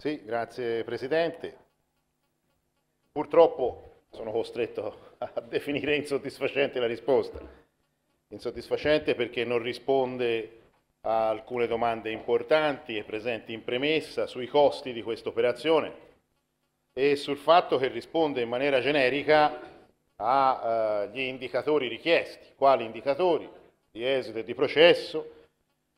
Sì, grazie Presidente. Purtroppo sono costretto a definire insoddisfacente la risposta. Insoddisfacente perché non risponde a alcune domande importanti e presenti in premessa sui costi di questa operazione e sul fatto che risponde in maniera generica agli eh, indicatori richiesti, quali indicatori di esito e di processo,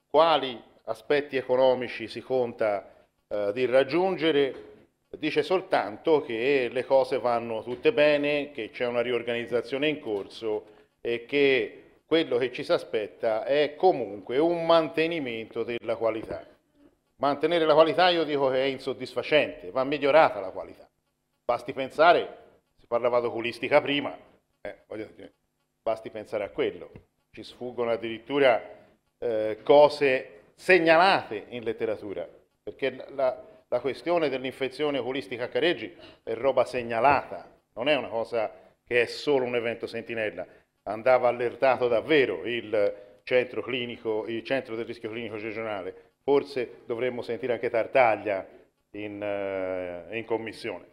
quali aspetti economici si conta eh, di raggiungere dice soltanto che le cose vanno tutte bene, che c'è una riorganizzazione in corso e che quello che ci si aspetta è comunque un mantenimento della qualità. Mantenere la qualità io dico che è insoddisfacente, va migliorata la qualità. Basti pensare, si parlava di oculistica prima, eh, dire, basti pensare a quello. Ci sfuggono addirittura eh, cose segnalate in letteratura perché la, la questione dell'infezione oculistica a Careggi è roba segnalata, non è una cosa che è solo un evento sentinella, andava allertato davvero il centro, clinico, il centro del rischio clinico regionale, forse dovremmo sentire anche Tartaglia in, eh, in commissione.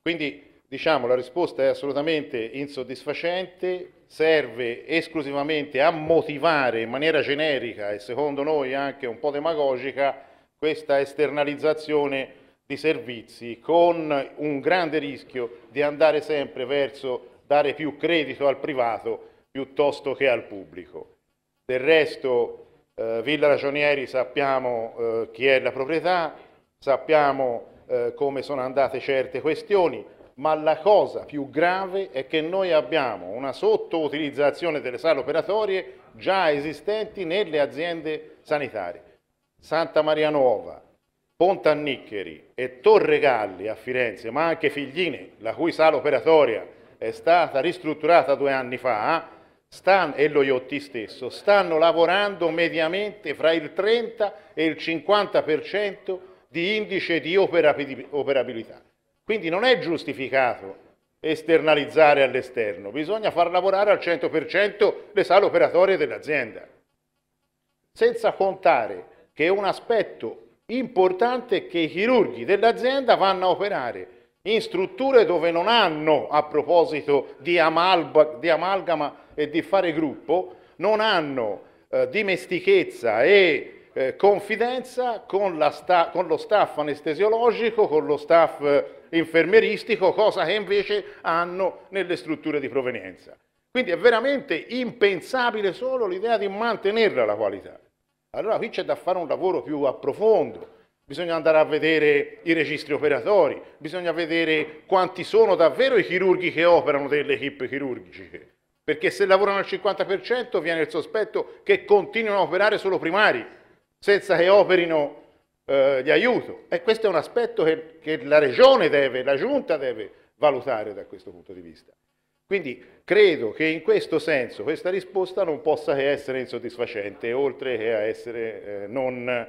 Quindi diciamo la risposta è assolutamente insoddisfacente, serve esclusivamente a motivare in maniera generica e secondo noi anche un po' demagogica questa esternalizzazione di servizi con un grande rischio di andare sempre verso dare più credito al privato piuttosto che al pubblico. Del resto eh, Villa Ragionieri sappiamo eh, chi è la proprietà, sappiamo eh, come sono andate certe questioni, ma la cosa più grave è che noi abbiamo una sottoutilizzazione delle sale operatorie già esistenti nelle aziende sanitarie. Santa Maria Nuova, Ponta Niccheri e Torre Galli a Firenze, ma anche Figline, la cui sala operatoria è stata ristrutturata due anni fa, Stan e lo IoT stesso stanno lavorando mediamente fra il 30 e il 50% di indice di operabilità. Quindi non è giustificato esternalizzare all'esterno, bisogna far lavorare al 100% le sale operatorie dell'azienda, senza contare che è un aspetto importante che i chirurghi dell'azienda vanno a operare in strutture dove non hanno, a proposito di, amalba, di amalgama e di fare gruppo, non hanno eh, dimestichezza e eh, confidenza con, sta, con, lo staff anestesiologico, con lo staff eh, infermeristico, cosa che invece hanno nelle strutture di provenienza. Quindi è veramente impensabile solo l'idea di mantenerla la qualità. Allora qui c'è da fare un lavoro più approfondito bisogna andare a vedere i registri operatori, bisogna vedere quanti sono davvero i chirurghi che operano delle equip chirurgiche, perché se lavorano al 50% viene il sospetto che continuino a operare solo primari, senza che operino eh, di aiuto. E questo è un aspetto che, che la Regione deve, la Giunta deve valutare da questo punto di vista. Quindi credo che in questo senso questa risposta non possa che essere insoddisfacente, oltre che a essere eh, non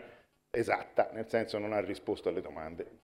esatta, nel senso non ha risposto alle domande.